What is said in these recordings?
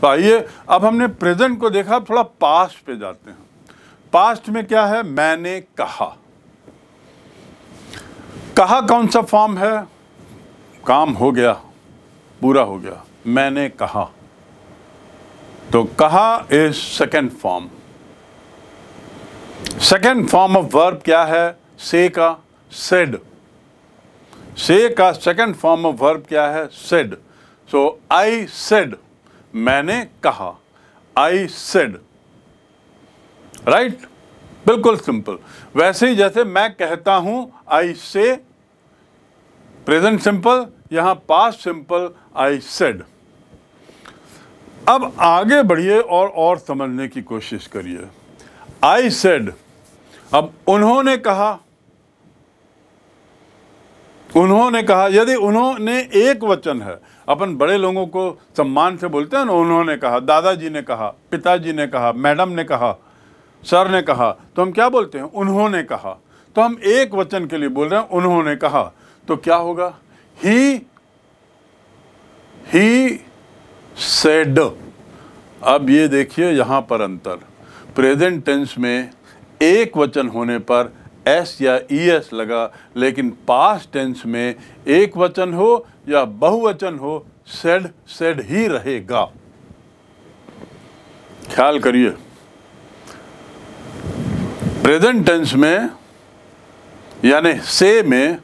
तो आइए अब हमने प्रेजेंट को देखा थोड़ा पास्ट पे जाते हैं पास्ट में क्या है मैंने कहा कहा कौन सा फॉर्म है काम हो गया पूरा हो गया मैंने कहा तो कहा is second form second form of verb क्या है से का सेड से का सेकेंड फॉर्म ऑफ वर्ब क्या है सेड सो आई सेड मैंने कहा आई सेड राइट बिल्कुल सिंपल वैसे ही जैसे मैं कहता हूं आई से प्रेजेंट सिंपल यहां पास सिंपल आई सेड अब आगे बढ़िए और और समझने की कोशिश करिए आई सेड अब उन्होंने कहा उन्होंने कहा यदि उन्होंने एक वचन है अपन बड़े लोगों को सम्मान से बोलते हैं ना उन्होंने कहा दादाजी ने कहा पिताजी ने कहा मैडम ने कहा सर ने कहा तो हम क्या बोलते हैं उन्होंने कहा तो हम एक वचन के लिए बोल रहे हैं उन्होंने कहा तो क्या होगा ही ही सेड अब ये देखिए यहाँ पर अंतर प्रेजेंट टेंस में एक वचन होने पर एस या ई एस लगा लेकिन पास्ट टेंस में एक वचन हो या बहुवचन हो सेड सेड ही रहेगा ख्याल करिए प्रेजेंट टेंस में यानी से में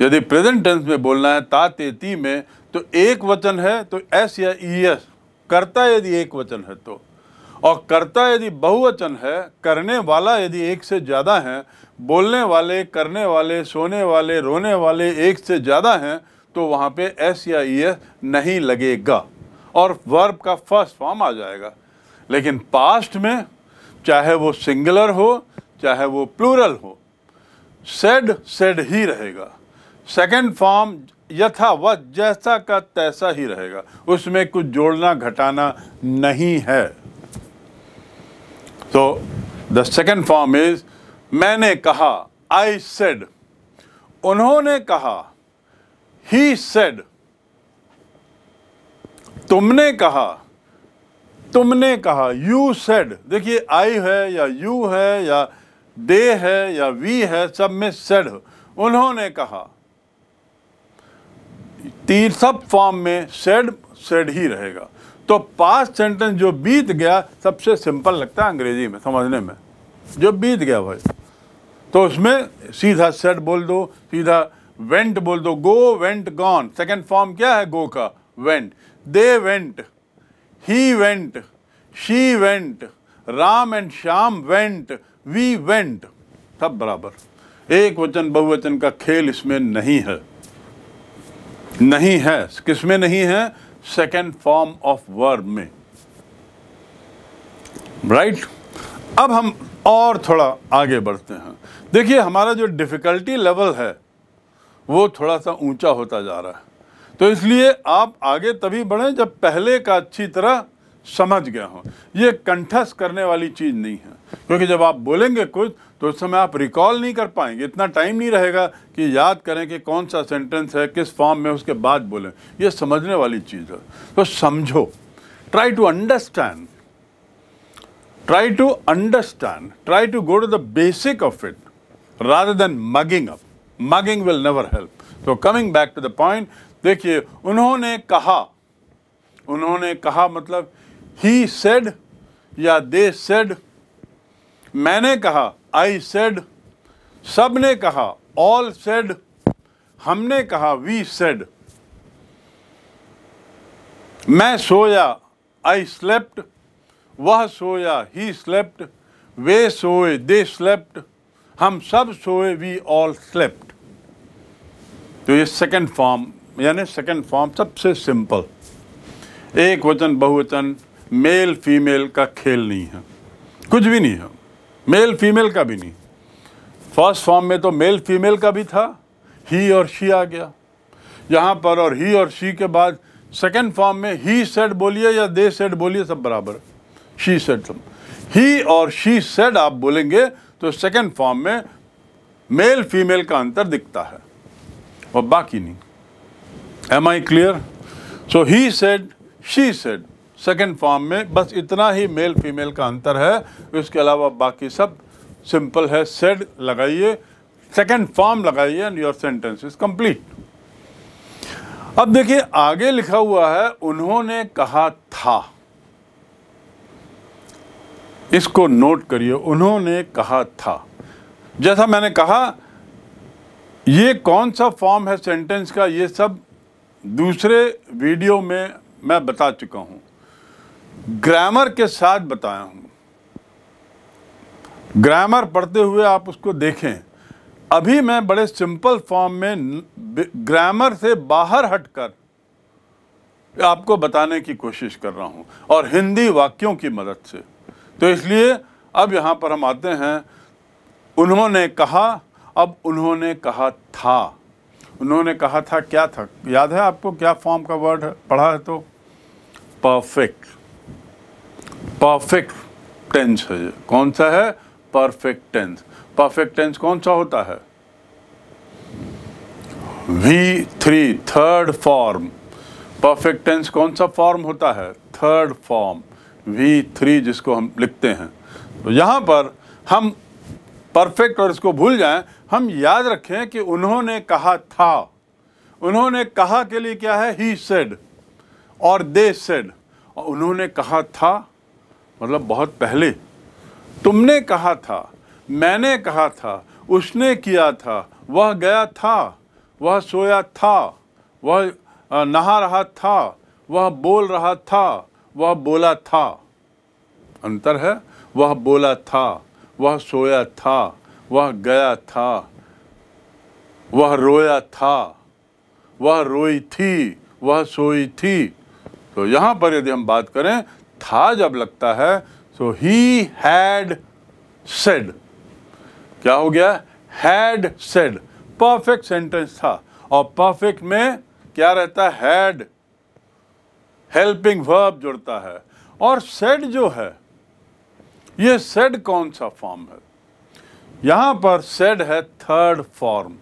यदि प्रेजेंट टेंस में बोलना है तातेती में तो एक वचन है तो एस या ई एस करता यदि एक वचन है तो और करता यदि बहुवचन है करने वाला यदि एक से ज़्यादा है बोलने वाले करने वाले सोने वाले रोने वाले एक से ज़्यादा हैं तो वहाँ पे एस या ई एस नहीं लगेगा और वर्ब का फर्स्ट फॉर्म आ जाएगा लेकिन पास्ट में चाहे वो सिंगुलर हो चाहे वो प्लूरल हो सेड सेड ही रहेगा सेकंड फॉर्म यथावत जैसा का तैसा ही रहेगा उसमें कुछ जोड़ना घटाना नहीं है तो द सेकंड फॉर्म इज़ मैंने कहा आई सेड उन्होंने कहा ही सेड तुमने कहा तुमने कहा यू सेड देखिए आई है या यू है या दे है या वी है सब में सेड उन्होंने कहा तीन सब फॉर्म में सेड सेड ही रहेगा तो पास्ट सेंटेंस जो बीत गया सबसे सिंपल लगता है अंग्रेजी में समझने में जो बीत गया भाई तो उसमें सीधा सेट बोल दो सीधा वेंट बोल दो go went gone second form क्या है गो का went they went he went she went Ram and Shyam went we went सब बराबर एक वचन बहुवचन का खेल इसमें नहीं है नहीं है किसमें नहीं है सेकेंड फॉर्म ऑफ वर्ब में राइट right? अब हम और थोड़ा आगे बढ़ते हैं देखिए हमारा जो डिफ़िकल्टी लेवल है वो थोड़ा सा ऊंचा होता जा रहा है तो इसलिए आप आगे तभी बढ़ें जब पहले का अच्छी तरह समझ गया हों ये कंठस करने वाली चीज़ नहीं है क्योंकि जब आप बोलेंगे कुछ तो उस समय आप रिकॉल नहीं कर पाएंगे इतना टाइम नहीं रहेगा कि याद करें कि कौन सा सेंटेंस है किस फॉर्म में उसके बाद बोलें ये समझने वाली चीज़ है तो समझो try to understand try to understand, try to go to the basic of it rather than mugging up. Mugging will never help. So coming back to the point, देखिए उन्होंने कहा उन्होंने कहा मतलब ही सेड या दे सेड मैंने कहा I said सब ने कहा ऑल सेड हमने कहा वी सेड मैं सोया आई स्लेप्ट वह सोया ही स्लेप्ट वे सोए दे स्लेप्ट हम सब सोए वी ऑल स्लेप्ट तो ये सेकंड फॉर्म यानी सेकंड फॉर्म सबसे सिंपल एक वचन बहुवचन मेल फीमेल का खेल नहीं है कुछ भी नहीं है मेल फीमेल का भी नहीं फर्स्ट फॉर्म में तो मेल फीमेल का भी था ही और शी आ गया यहाँ पर और ही और शी के बाद सेकंड फॉर्म में ही सेट बोलिए या दे सेट बोलिए सब बराबर है शी सेड सम ही और शी सेड आप बोलेंगे तो सेकेंड फॉर्म में मेल फीमेल का अंतर दिखता है और बाकी नहीं am I clear so he said she said second form में बस इतना ही मेल फीमेल का अंतर है इसके अलावा बाकी सब सिंपल है सेड लगाइए सेकेंड फॉर्म लगाइए and your sentence is complete अब देखिए आगे लिखा हुआ है उन्होंने कहा था इसको नोट करिए उन्होंने कहा था जैसा मैंने कहा ये कौन सा फॉर्म है सेंटेंस का ये सब दूसरे वीडियो में मैं बता चुका हूँ ग्रामर के साथ बताया हूँ ग्रामर पढ़ते हुए आप उसको देखें अभी मैं बड़े सिंपल फॉर्म में ग्रामर से बाहर हटकर आपको बताने की कोशिश कर रहा हूँ और हिंदी वाक्यों की मदद से तो इसलिए अब यहाँ पर हम आते हैं उन्होंने कहा अब उन्होंने कहा था उन्होंने कहा था क्या था याद है आपको क्या फॉर्म का वर्ड पढ़ा है तो परफेक्ट परफेक्ट टेंस है ये कौन सा है परफेक्ट टेंस परफेक्ट टेंस कौन सा होता है V three third form perfect tense कौन सा फॉर्म होता है थर्ड फॉर्म वी थ्री जिसको हम लिखते हैं तो यहाँ पर हम परफेक्ट और इसको भूल जाएं हम याद रखें कि उन्होंने कहा था उन्होंने कहा के लिए क्या है ही सेड और दे सेड और उन्होंने कहा था मतलब बहुत पहले तुमने कहा था मैंने कहा था उसने किया था वह गया था वह सोया था वह नहा रहा था वह बोल रहा था वह बोला था अंतर है वह बोला था वह सोया था वह गया था वह रोया था वह रोई थी वह सोई थी तो यहाँ पर यदि हम बात करें था जब लगता है तो ही हैड सेड क्या हो गया हैड सेड परफेक्ट सेंटेंस था और परफेक्ट में क्या रहता है हैड हेल्पिंग वर्ब जुड़ता है और सेड जो है ये सेड कौन सा फॉर्म है यहां पर सेड है थर्ड फॉर्म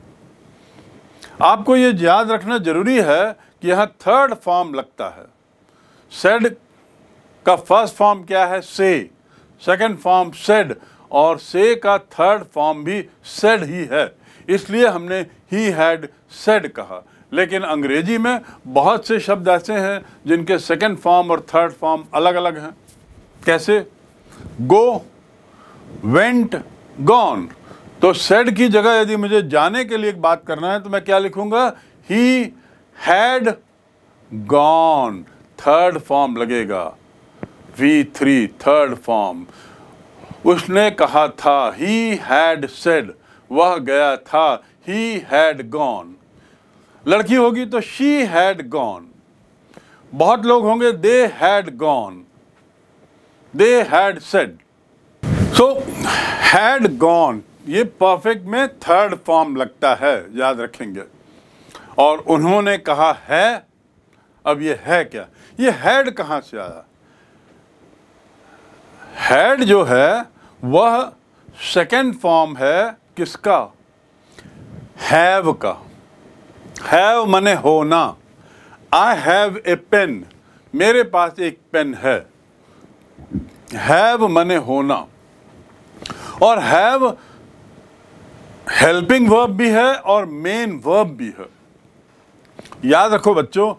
आपको ये याद रखना जरूरी है कि यहाँ थर्ड फॉर्म लगता है सेड का फर्स्ट फॉर्म क्या है से सेकंड फॉर्म सेड और से का थर्ड फॉर्म भी सेड ही है इसलिए हमने ही हैड सेड कहा लेकिन अंग्रेजी में बहुत से शब्द ऐसे हैं जिनके सेकेंड फॉर्म और थर्ड फॉर्म अलग अलग हैं कैसे गो वेंट गॉन तो सेड की जगह यदि मुझे जाने के लिए एक बात करना है तो मैं क्या लिखूंगा he had gone third form लगेगा वी थ्री थर्ड फॉर्म उसने कहा था ही हैड सेड वह गया था ही हैड गॉन लड़की होगी तो शी हैड गॉन बहुत लोग होंगे they had gone they had said so had gone ये परफेक्ट में थर्ड फॉर्म लगता है याद रखेंगे और उन्होंने कहा है अब ये है क्या ये हैड कहाँ से आया हैड जो है वह सेकेंड फॉर्म है किसका हैव का हैव मने होना आई हैव ए पेन मेरे पास एक पेन है हैव मने होना और हैव हेल्पिंग वर्ब भी है और मेन वर्ब भी है याद रखो बच्चों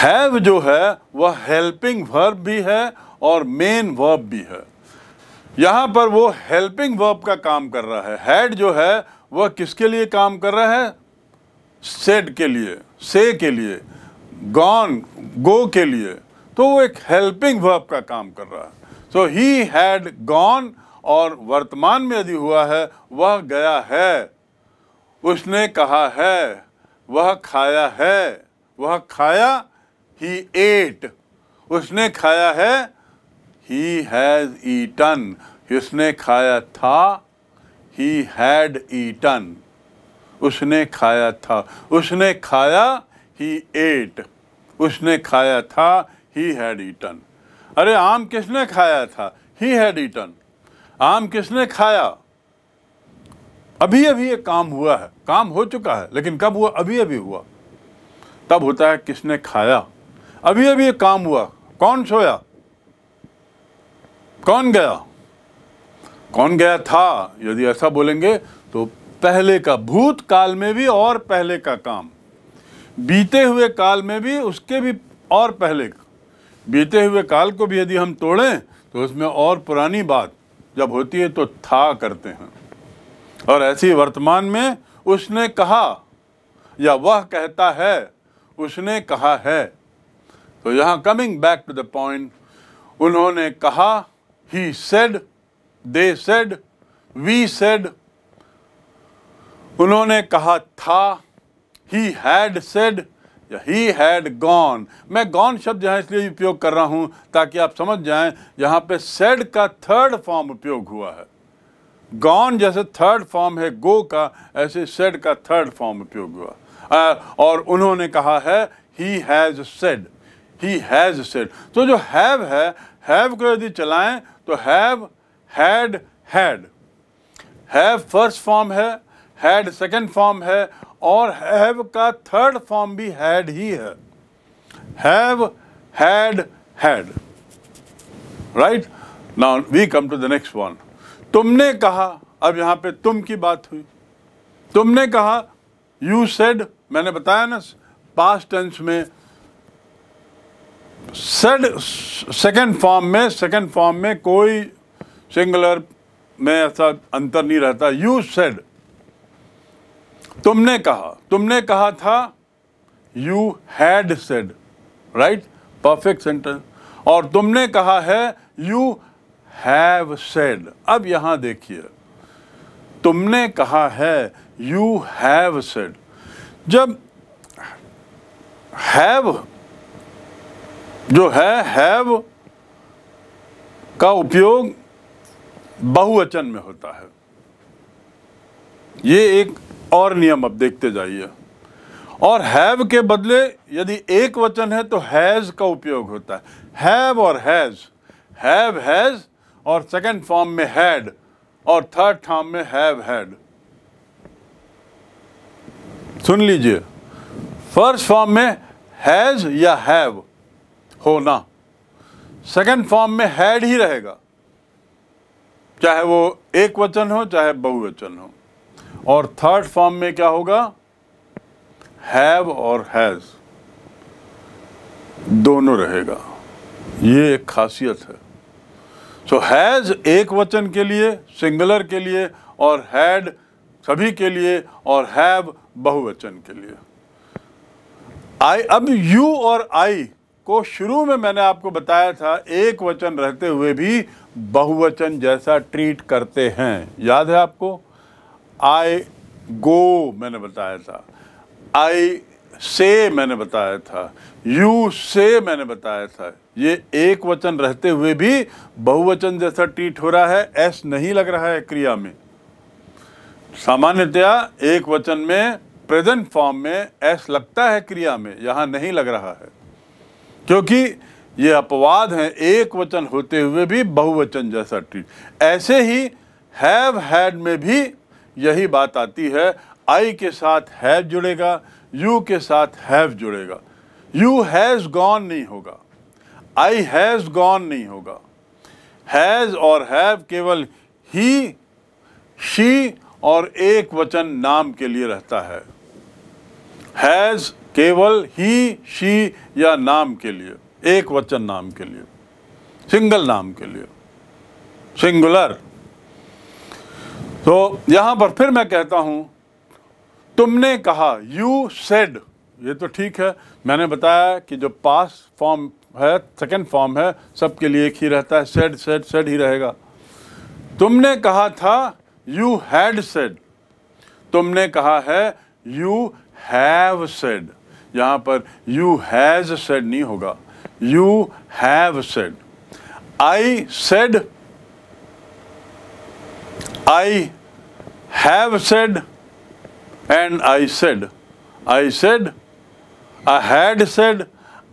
हैव जो है वह हेल्पिंग वर्ब भी है और मेन वर्ब भी है यहाँ पर वो हेल्पिंग वर्ब का काम कर रहा है हैड जो है वह किसके लिए काम कर रहा है सेड के लिए से के लिए गॉन गो के लिए तो वो एक हेल्पिंग वर्ब का काम कर रहा है सो ही हैड गॉन और वर्तमान में यदि हुआ है वह गया है उसने कहा है वह खाया है वह खाया ही एट उसने खाया है ही हैज़ ईटन उसने खाया था ही हैड ईटन उसने खाया था उसने खाया ही एट उसने खाया था ही हैड ईटन अरे आम किसने खाया था ही हैड ईटन आम किसने खाया अभी अभी ये काम हुआ है काम हो चुका है लेकिन कब हुआ अभी अभी हुआ तब होता है किसने खाया अभी अभी ये काम हुआ कौन सोया कौन गया कौन गया था यदि ऐसा बोलेंगे तो पहले का भूतकाल में भी और पहले का काम बीते हुए काल में भी उसके भी और पहले का बीते हुए काल को भी यदि हम तोड़ें तो उसमें और पुरानी बात जब होती है तो था करते हैं और ऐसी वर्तमान में उसने कहा या वह कहता है उसने कहा है तो यहाँ coming back to the point उन्होंने कहा he said they said we said उन्होंने कहा था he had said he had gone मैं गॉन शब्द यहाँ इसलिए उपयोग कर रहा हूँ ताकि आप समझ जाएं यहाँ पे सेड का थर्ड फॉर्म उपयोग हुआ है गॉन जैसे थर्ड फॉर्म है गो का ऐसे सेड का थर्ड फॉर्म उपयोग हुआ आ, और उन्होंने कहा है he has said he has said तो जो हैव है हैव को यदि चलाएं तो have had had have first form है हैड सेकंड फॉर्म है और हैव का थर्ड फॉर्म भी हैड ही है have had had right now we come to the next one तुमने कहा अब यहां पे तुम की बात हुई तुमने कहा यू सेड मैंने बताया ना पास्ट टेंस में सेड सेकंड फॉर्म में सेकंड फॉर्म में कोई सिंगुलर में ऐसा अंतर नहीं रहता यू सेड तुमने कहा तुमने कहा था you had said right perfect sentence और तुमने कहा है यू हैव सेड अब यहां देखिए तुमने कहा है यू हैव सेड जब हैव जो है हैव का उपयोग बहुवचन में होता है ये एक और नियम अब देखते जाइए और हैव के बदले यदि एक वचन है तो हैज़ का उपयोग होता है हैव और हैज़ हैव हैज़ और सेकंड फॉर्म में हैड और थर्ड फॉर्म में हैव हैड सुन लीजिए फर्स्ट फॉर्म में हैज़ या हैव होना सेकंड फॉर्म में हैड ही रहेगा चाहे वो एक वचन हो चाहे बहुवचन हो और थर्ड फॉर्म में क्या होगा हैव और हैज़ दोनों रहेगा ये एक खासियत है सो so, हैज़ एक वचन के लिए सिंगुलर के लिए और हैड सभी के लिए और हैव बहुवचन के लिए आई अब यू और आई को शुरू में मैंने आपको बताया था एक वचन रहते हुए भी बहुवचन जैसा ट्रीट करते हैं याद है आपको आई गो मैंने बताया था आई से मैंने बताया था यू से मैंने बताया था ये एक वचन रहते हुए भी बहुवचन जैसा ट्रीट हो रहा है एस नहीं लग रहा है क्रिया में सामान्यतया एक वचन में प्रेजेंट फॉर्म में एस लगता है क्रिया में यहाँ नहीं लग रहा है क्योंकि ये अपवाद हैं एक वचन होते हुए भी बहुवचन जैसा ट्रीट ऐसे ही हैव हैड में भी यही बात आती है आई के साथ हैव जुड़ेगा यू के साथ हैव जुड़ेगा यू हैज़ गॉन नहीं होगा आई हैज़ गॉन नहीं होगा हैज़ और हैव केवल ही शी और एक वचन नाम के लिए रहता है हैज़ केवल ही शी या नाम के लिए एक वचन नाम के लिए सिंगल नाम के लिए सिंगुलर तो यहां पर फिर मैं कहता हूं तुमने कहा यू सेड ये तो ठीक है मैंने बताया कि जो पास फॉर्म है सेकंड फॉर्म है सबके लिए एक ही रहता है सेड सेड सेड ही रहेगा तुमने कहा था यू हैड सेड तुमने कहा है यू हैव सेड यहां पर यू हैज़ सेड नहीं होगा you have said I said I have said and I said I said I had said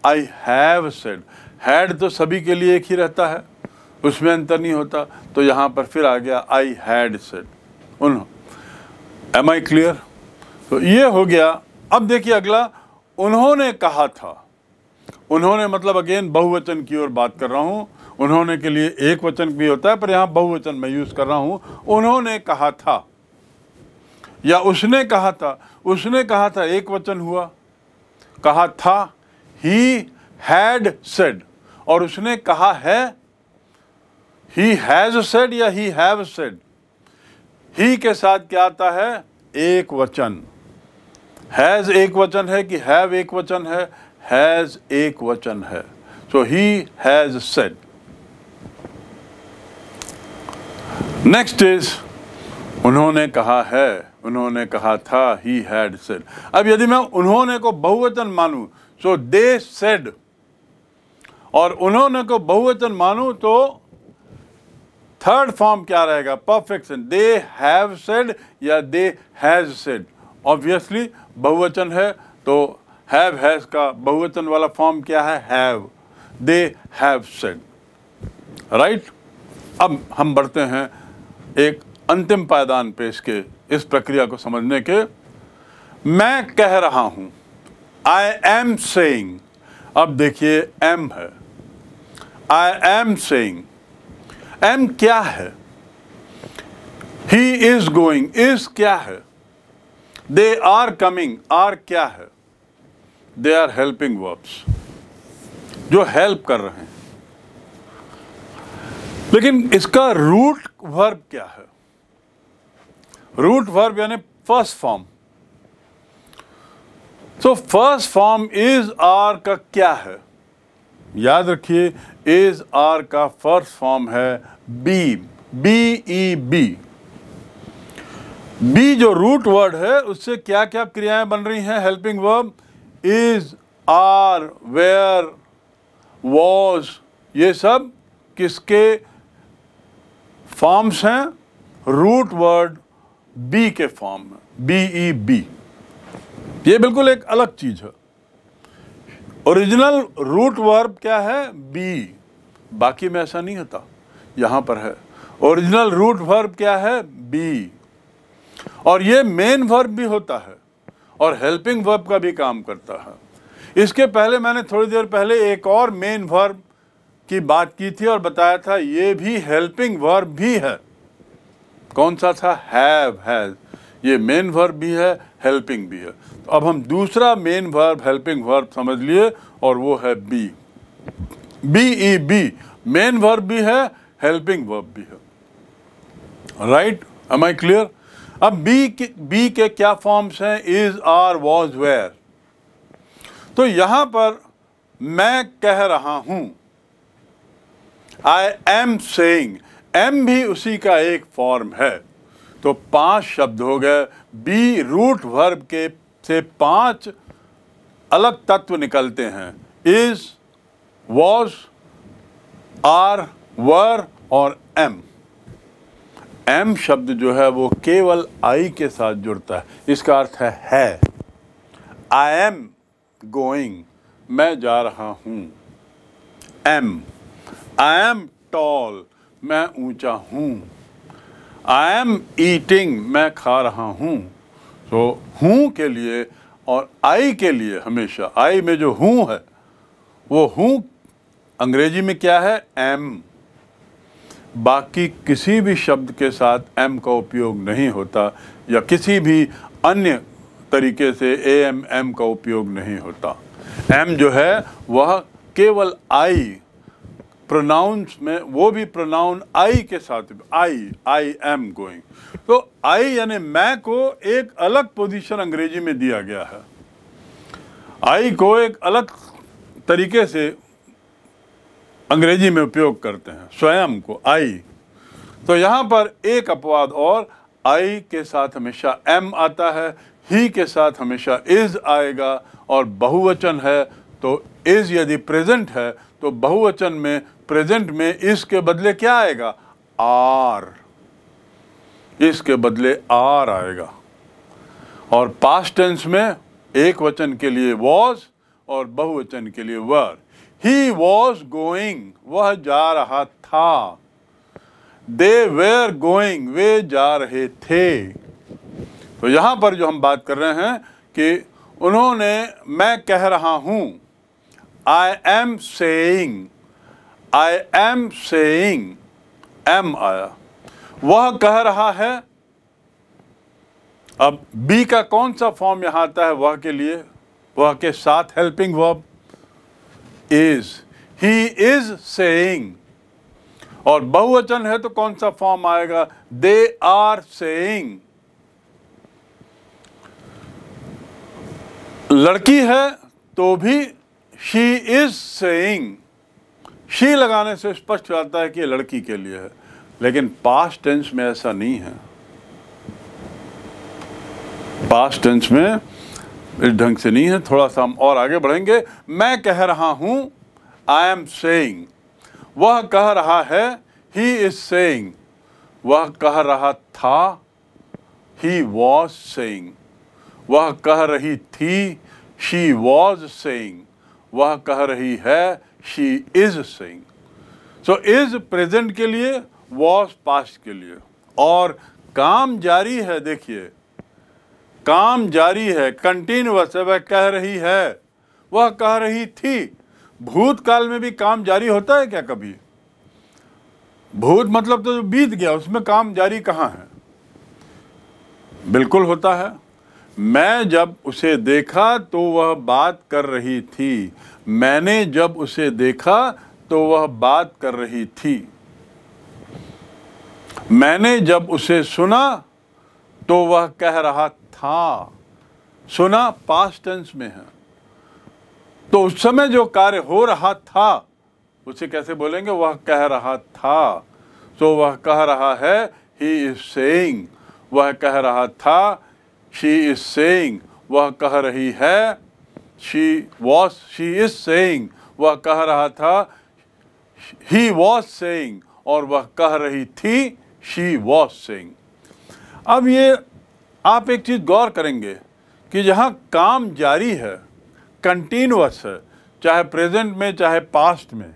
I have said had तो सभी के लिए एक ही रहता है उसमें अंतर नहीं होता तो यहां पर फिर आ गया आई हैड सेड उन एम आई क्लियर तो ये हो गया अब देखिए अगला उन्होंने कहा था उन्होंने मतलब अगेन बहुवचन की ओर बात कर रहा हूँ उन्होंने के लिए एक वचन भी होता है पर यहाँ बहुवचन मैं यूज़ कर रहा हूँ उन्होंने कहा था या उसने कहा था उसने कहा था एक वचन हुआ कहा था ही हैड सेड और उसने कहा है ही हैज़ सेड या ही हैव सेड ही के साथ क्या आता है एक वचन हैज़ एक वचन है कि हैव एक वचन है हैज़ एक वचन है so he has said next is उन्होंने कहा है उन्होंने कहा था ही हैड सेड अब यदि मैं उन्होंने को बहुवचन मानूं सो दे सेड और उन्होंने को बहुवचन मानूं तो थर्ड फॉर्म क्या रहेगा परफेक्शन दे हैव सेड या दे हैज़ सेड ऑब्वियसली बहुवचन है तो हैव हैज़ का बहुवचन वाला फॉर्म क्या है have they have said right अब हम बढ़ते हैं एक अंतिम पायदान पे इसके इस प्रक्रिया को समझने के मैं कह रहा हूं आई एम सेइंग अब देखिए एम है आई एम सेइंग एम क्या है ही इज गोइंग इज क्या है दे आर कमिंग आर क्या है दे आर हेल्पिंग वर्ब्स जो हेल्प कर रहे हैं लेकिन इसका रूट वर्ब क्या है रूट वर्ब यानी first form so first form is are का क्या है याद रखिए इज आर का फर्स्ट फॉर्म है be B E be be जो रूट वर्ड है उससे क्या क्या क्रियाएं बन रही हैं helping verb is are were was ये सब किसके फॉर्म्स हैं रूट वर्ड बी के फॉर्म में बी ई बी ये बिल्कुल एक अलग चीज़ है ओरिजिनल रूट वर्ब क्या है बी बाकी में ऐसा नहीं होता यहां पर है ओरिजिनल रूट वर्ब क्या है बी और ये मेन वर्ब भी होता है और हेल्पिंग वर्ब का भी काम करता है इसके पहले मैंने थोड़ी देर पहले एक और मेन वर्ब की बात की थी और बताया था ये भी हेल्पिंग वर्ब भी है कौन सा था हैव हैज़ ये मेन वर्ब भी है हेल्पिंग भी है तो अब हम दूसरा मेन वर्ब हेल्पिंग वर्ब समझ लिए और वो है be B E be main verb भी है हेल्पिंग वर्ब भी है राइट एम आई क्लियर अब बी के बी के क्या फॉर्म्स हैं इज़ आर वॉज वेयर तो यहाँ पर मैं कह रहा हूं आई एम सेइंग एम भी उसी का एक फॉर्म है तो पांच शब्द हो गए बी रूट वर्ब के से पांच अलग तत्व निकलते हैं इज़ वॉज आर वर और एम एम शब्द जो है वो केवल आई के साथ जुड़ता है इसका अर्थ है है आई एम गोइंग मैं जा रहा हूँ एम आई एम टॉल मैं ऊंचा हूँ आई एम ईटिंग मैं खा रहा हूँ तो हूँ के लिए और आई के लिए हमेशा आई में जो हूँ है वो हूँ अंग्रेजी में क्या है एम बाकी किसी भी शब्द के साथ एम का उपयोग नहीं होता या किसी भी अन्य तरीके से ए एम एम का उपयोग नहीं होता एम जो है वह केवल आई प्रोनाउंस में वो भी प्रोनाउन आई के साथ आई आई एम गोइंग तो आई यानी मैं को एक अलग पोजीशन अंग्रेजी में दिया गया है आई को एक अलग तरीके से अंग्रेजी में उपयोग करते हैं स्वयं को आई तो यहाँ पर एक अपवाद और आई के साथ हमेशा एम आता है ही के साथ हमेशा इज़ आएगा और बहुवचन है तो इज़ यदि प्रेजेंट है तो बहुवचन में प्रेजेंट में इस के बदले क्या आएगा आर इसके बदले आर आएगा और पास्ट टेंस में एक वचन के लिए वॉज और बहुवचन के लिए वर ही वॉज गोइंग वह जा रहा था दे वेर गोइंग वे जा रहे थे तो यहाँ पर जो हम बात कर रहे हैं कि उन्होंने मैं कह रहा हूँ I am saying I am saying am आया वह कह रहा है अब बी का कौन सा फॉर्म यहाँ आता है वह के लिए वह के साथ helping verb is he is saying और बहुवचन है तो कौन सा फॉर्म आएगा दे आर सेइंग लड़की है तो भी शी इज सेइंग शी लगाने से स्पष्ट हो जाता है कि लड़की के लिए है लेकिन पास्ट टेंस में ऐसा नहीं है पास्ट टेंस में इस ढंग से नहीं है थोड़ा सा हम और आगे बढ़ेंगे मैं कह रहा हूँ आई एम सेइंग वह कह रहा है ही इज सेइंग वह कह रहा था ही वॉज सेइंग वह कह रही थी शी वॉज सेइंग वह कह रही है she is saying so is present के लिए वॉज पास्ट के लिए और काम जारी है देखिए काम जारी है कंटिन्यूस है वह कह रही है वह कह रही थी भूतकाल में भी काम जारी होता है क्या कभी भूत मतलब तो जो बीत गया उसमें काम जारी कहाँ है बिल्कुल होता है मैं जब उसे देखा तो वह बात कर रही थी मैंने जब उसे देखा तो वह बात कर रही थी मैंने जब उसे सुना तो वह कह रहा था सुना पास्ट टेंस में है तो उस समय जो कार्य हो रहा था उसे कैसे बोलेंगे वह कह रहा था तो वह कह रहा है ही इज सेइंग वह कह रहा था शी इज सेइंग वह कह रही है she was she is saying वह कह रहा था ही वॉज सेइंग और वह कह रही थी शी वॉज सेइंग अब ये आप एक चीज़ गौर करेंगे कि जहाँ काम जारी है कंटिन्यूस है चाहे प्रेजेंट में चाहे पास्ट में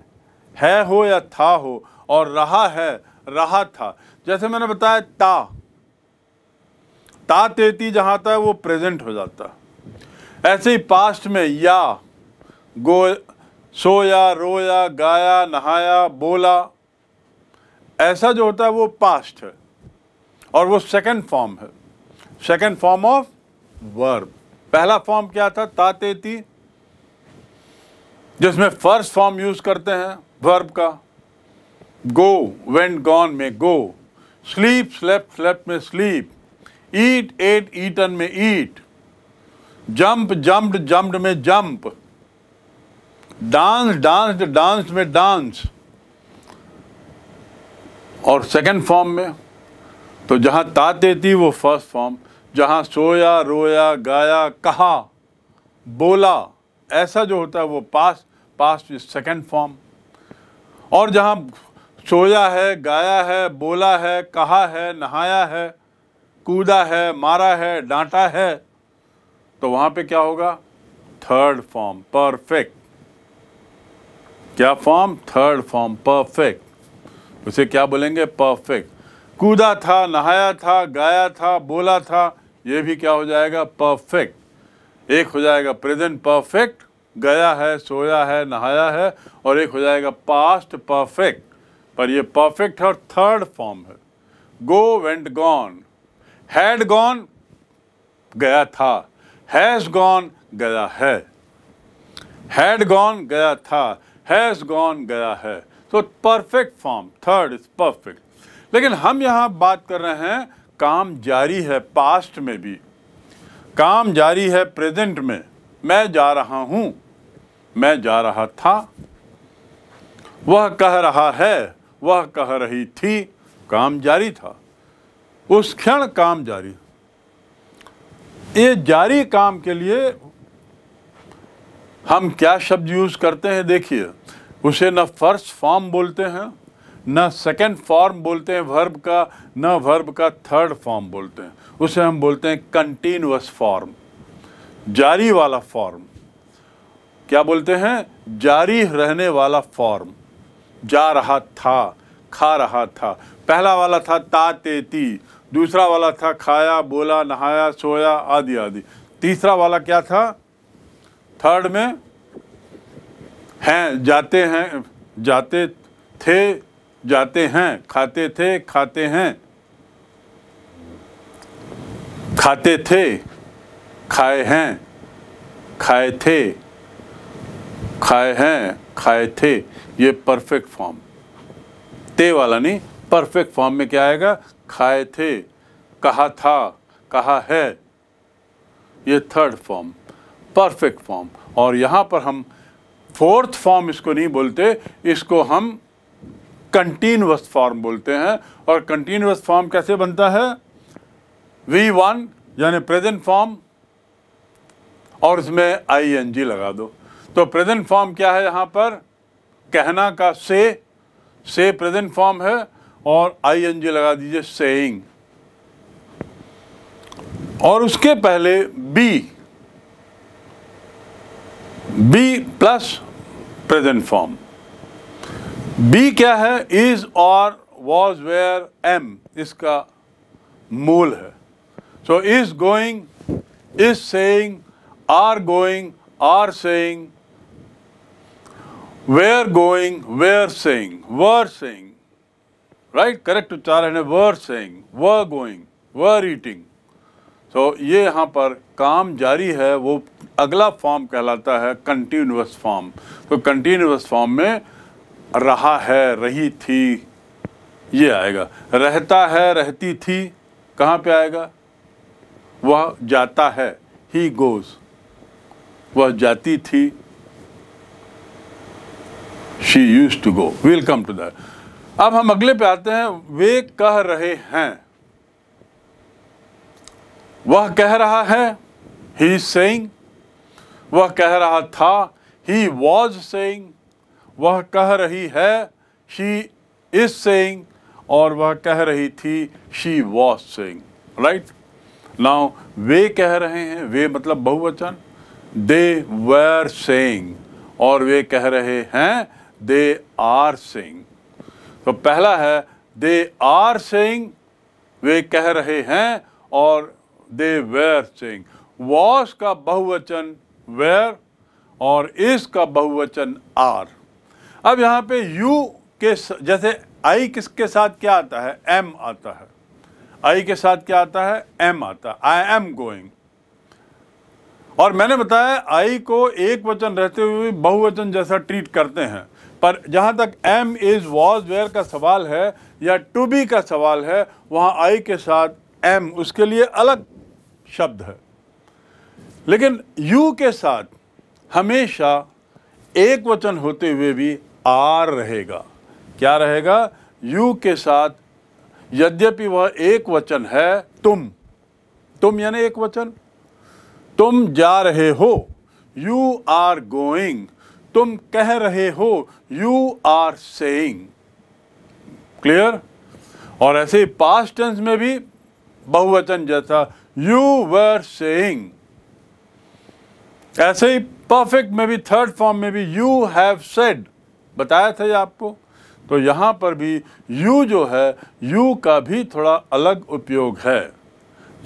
है हो या था हो और रहा है रहा था जैसे मैंने बताया ता ता तेती जहाँ आता है वो प्रेजेंट हो जाता ऐसे ही पास्ट में या गो सोया रोया गाया नहाया बोला ऐसा जो होता है वो पास्ट है और वो सेकंड फॉर्म है सेकेंड फॉर्म ऑफ वर्ब पहला फॉर्म क्या था तातेती जिसमें फर्स्ट फॉर्म यूज करते हैं वर्ब का गो वेंट गॉन में गो स्लीप स्लेप स्लेप में स्लीप ईट एट ईटन में ईट जंप जम्प्ड जम्प्ड में जंप डांस डांस डांस में डांस और सेकंड फॉर्म में तो जहां ताते थी वो फर्स्ट फॉर्म जहाँ सोया रोया गाया कहा बोला ऐसा जो होता है वो past past is second form और जहाँ सोया है गाया है बोला है कहा है नहाया है कूदा है मारा है डांटा है तो वहाँ पे क्या होगा थर्ड फॉर्म परफेक्ट क्या फॉर्म थर्ड फॉर्म परफेक्ट उसे क्या बोलेंगे परफेक्ट कूदा था नहाया था गाया था बोला था ये भी क्या हो जाएगा परफेक्ट एक हो जाएगा प्रेजेंट परफेक्ट गया है सोया है नहाया है और एक हो जाएगा पास्ट परफेक्ट पर ये परफेक्ट है और थर्ड फॉर्म है go went gone had gone गया था हैज़ गॉन गया है हैड गॉन गया था हैज़ गॉन गया है तो perfect form third is perfect लेकिन हम यहाँ बात कर रहे हैं काम जारी है पास्ट में भी काम जारी है प्रेजेंट में मैं जा रहा हूँ मैं जा रहा था वह कह रहा है वह कह रही थी काम जारी था उस क्षण काम जारी ये जारी काम के लिए हम क्या शब्द यूज़ करते हैं देखिए उसे न फर्स्ट फॉर्म बोलते हैं ना सेकंड फॉर्म बोलते हैं वर्ब का ना वर्ब का थर्ड फॉर्म बोलते हैं उसे हम बोलते हैं कंटिन्यूस फॉर्म जारी वाला फॉर्म क्या बोलते हैं जारी रहने वाला फॉर्म जा रहा था खा रहा था पहला वाला था ता तेती दूसरा वाला था खाया बोला नहाया सोया आदि आदि तीसरा वाला क्या था थर्ड में हैं जाते हैं जाते थे जाते हैं खाते थे खाते हैं खाते थे खाए हैं खाए थे खाए हैं खाए थे ये परफेक्ट फॉर्म ते वाला नहीं परफेक्ट फॉर्म में क्या आएगा खाए थे कहा था कहा है ये थर्ड फॉर्म परफेक्ट फॉर्म और यहाँ पर हम फोर्थ फॉर्म इसको नहीं बोलते इसको हम कंटिन्यूस फॉर्म बोलते हैं और कंटिन्यूस फॉर्म कैसे बनता है वी वन यानी प्रेजेंट फॉर्म और इसमें आई एन जी लगा दो तो प्रेजेंट फॉर्म क्या है यहाँ पर कहना का से से प्रेजेंट फॉर्म है और आई एन जी लगा दीजिए सेइंग और उसके पहले be be plus present form be क्या है इज और वॉज वेयर एम इसका मूल है so is going is saying are going are saying were going were saying were saying right correct उच्चारण है were saying were going were eating so ये यहाँ पर काम जारी है वो अगला फॉर्म कहलाता है कंटिन्यूस फॉर्म तो कंटिन्यूस फॉर्म में रहा है रही थी ये आएगा रहता है रहती थी कहाँ पे आएगा वह जाता है ही गोज वह जाती थी she used to go welcome to that अब हम अगले पे आते हैं वे कह रहे हैं वह कह रहा है ही सेइंग वह कह रहा था ही वॉज सेइंग वह कह रही है शी इज सेइंग और वह कह रही थी she was saying right now वे कह रहे हैं वे मतलब बहुवचन दे वेर सेइंग और वे कह रहे हैं दे आर सेइंग तो पहला है दे आर सेइंग वे कह रहे हैं और दे वेर सेइंग वॉस का बहुवचन वेर और इस का बहुवचन आर अब यहाँ पे यू के जैसे आई किसके साथ क्या आता है एम आता है आई के साथ क्या आता है एम आता है आई एम गोइंग और मैंने बताया आई को एक वचन रहते हुए बहुवचन जैसा ट्रीट करते हैं पर जहाँ तक एम इज़ वॉज वेयर का सवाल है या टू बी का सवाल है वहाँ आई के साथ एम उसके लिए अलग शब्द है लेकिन यू के साथ हमेशा एक वचन होते हुए भी आर रहेगा क्या रहेगा यू के साथ यद्यपि वह एक वचन है तुम तुम यानी एक वचन तुम जा रहे हो यू आर गोइंग तुम कह रहे हो यू आर सेइंग क्लियर और ऐसे ही पास्ट टेंस में भी बहुवचन जैसा यू वर सेइंग ऐसे ही परफेक्ट में भी थर्ड फॉर्म में भी यू हैव सेड बताया था ये आपको तो यहाँ पर भी यू जो है यू का भी थोड़ा अलग उपयोग है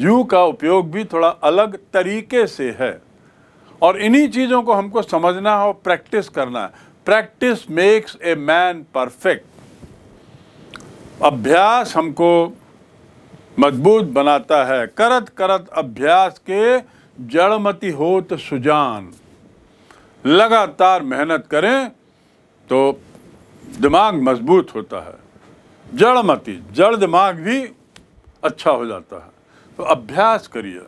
यू का उपयोग भी थोड़ा अलग तरीके से है और इन्हीं चीज़ों को हमको समझना है और प्रैक्टिस करना है practice makes a man perfect अभ्यास हमको मजबूत बनाता है करत करत अभ्यास के जड़मति होत सुजान लगातार मेहनत करें तो दिमाग मजबूत होता है जड़ मती जड़ दिमाग भी अच्छा हो जाता है तो अभ्यास करिए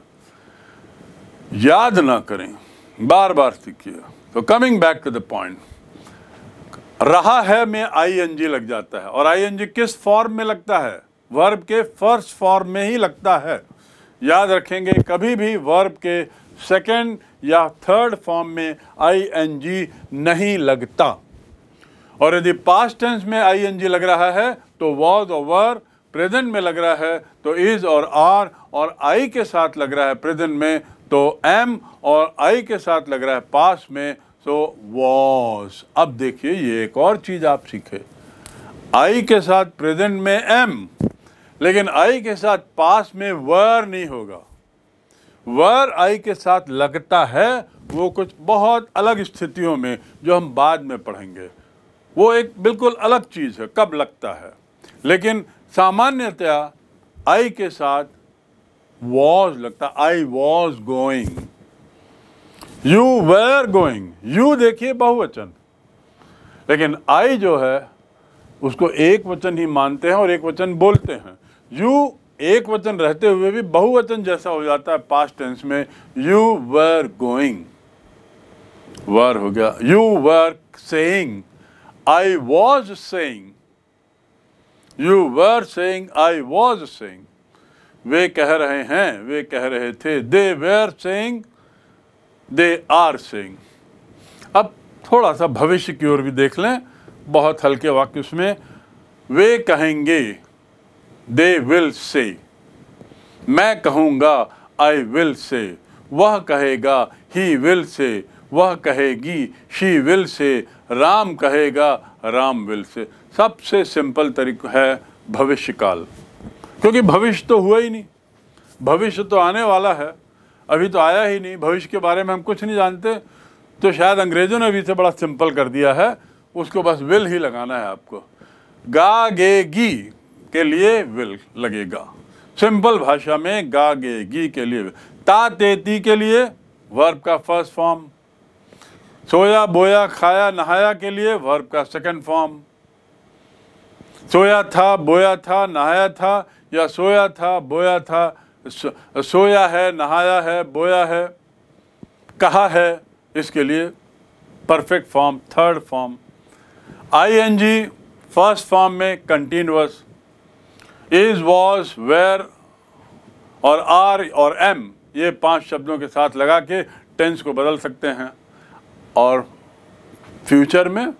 याद ना करें बार बार सीखिए तो coming back to the point रहा है में आई एन जी लग जाता है और आई एन जी किस फॉर्म में लगता है वर्ब के फर्स्ट फॉर्म में ही लगता है याद रखेंगे कभी भी वर्ब के सेकेंड या थर्ड फॉर्म में आई एन जी नहीं लगता और यदि पास्ट टेंस में आई एन जी लग रहा है तो वॉज और वर प्रेजेंट में लग रहा है तो इज़ और आर और आई के साथ लग रहा है प्रेजेंट में तो एम और आई के साथ लग रहा है पास में तो वॉज अब देखिए ये एक और चीज़ आप सीखे आई के साथ प्रेजेंट में एम लेकिन आई के साथ पास में वर नहीं होगा वर आई के साथ लगता है वो कुछ बहुत अलग स्थितियों में जो हम बाद में पढ़ेंगे वो एक बिल्कुल अलग चीज़ है कब लगता है लेकिन सामान्यतया आई के साथ वॉज लगता I was going you were going you देखिए बहुवचन लेकिन आई जो है उसको एक वचन ही मानते हैं और एक वचन बोलते हैं यू एक वचन रहते हुए भी बहुवचन जैसा हो जाता है पास्ट टेंस में यू वर गोइंग वर हो गया you were saying I was saying, you were saying, I was saying. वे कह रहे हैं वे कह रहे थे they were सेंग they are saying अब थोड़ा सा भविष्य की ओर भी देख लें बहुत हल्के वाक्य उसमें वे कहेंगे दे विल से मैं कहूँगा आई विल से वह कहेगा ही विल से वह कहेगी शी विल से राम कहेगा राम विल से सबसे सिंपल तरीका है भविष्य काल क्योंकि भविष्य तो हुआ ही नहीं भविष्य तो आने वाला है अभी तो आया ही नहीं भविष्य के बारे में हम कुछ नहीं जानते तो शायद अंग्रेज़ों ने भी इसे बड़ा सिंपल कर दिया है उसको बस विल ही लगाना है आपको गा गे गी के लिए विल लगेगा सिंपल भाषा में गा गे गी के लिए ता तेती के लिए वर्ब का फर्स्ट फॉर्म सोया बोया खाया नहाया के लिए वर्ब का सेकंड फॉर्म सोया था बोया था नहाया था या सोया था बोया था सो, सोया है नहाया है बोया है कहा है इसके लिए perfect form third form ING first form में कंटिन्यूस इज वॉज वेर और आर और एम ये पांच शब्दों के साथ लगा के टेंस को बदल सकते हैं और फ्यूचर में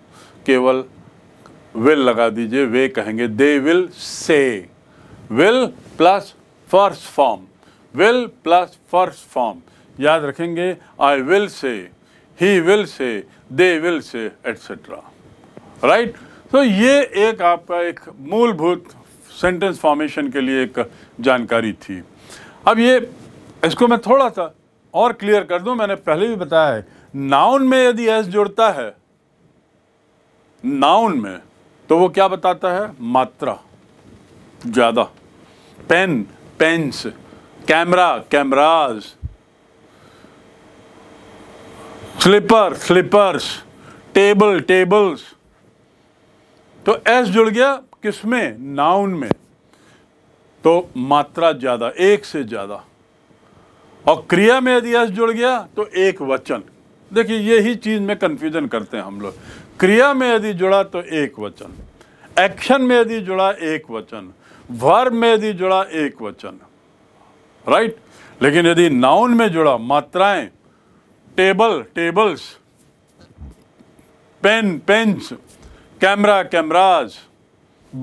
केवल विल लगा दीजिए वे कहेंगे they will say will plus first form will plus first form याद रखेंगे I will say he will say they will say etcetera right तो ये एक आपका एक मूलभूत सेंटेंस फॉर्मेशन के लिए एक जानकारी थी अब ये इसको मैं थोड़ा सा और क्लियर कर दूं मैंने पहले भी बताया है नाउन में यदि एस जुड़ता है नाउन में तो वो क्या बताता है मात्रा ज़्यादा pen pens camera cameras slipper slippers table tables तो एस जुड़ गया किसमें नाउन में तो मात्रा ज़्यादा एक से ज़्यादा और क्रिया में यदि एस जुड़ गया तो एक वचन देखिए यही चीज़ में कंफ्यूजन करते हैं हम लोग क्रिया में यदि जुड़ा तो एक वचन एक्शन में यदि जुड़ा एक वचन वर्ब में यदि जुड़ा एक वचन राइट लेकिन यदि नाउन में जुड़ा मात्राएं table tables pen pens camera cameras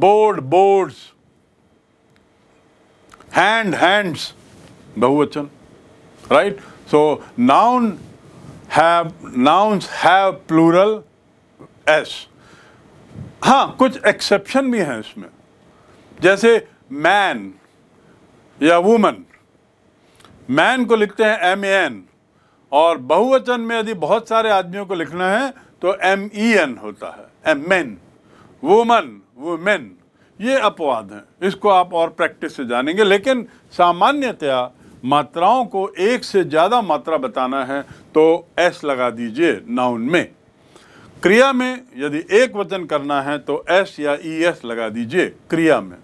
board boards hand hands बहुवचन right so noun have nouns have plural S हाँ कुछ एक्सेप्शन भी हैं इसमें जैसे मैन या वुमन मैन को लिखते हैं एम एन और बहुवचन में यदि बहुत सारे आदमियों को लिखना है तो एम ई एन होता है एम मैन वुमन वुमेन ये अपवाद हैं इसको आप और प्रैक्टिस से जानेंगे लेकिन सामान्यतया मात्राओं को एक से ज़्यादा मात्रा बताना है तो एस लगा दीजिए नाउन में क्रिया में यदि एक वचन करना है तो एस या ई एस लगा दीजिए क्रिया में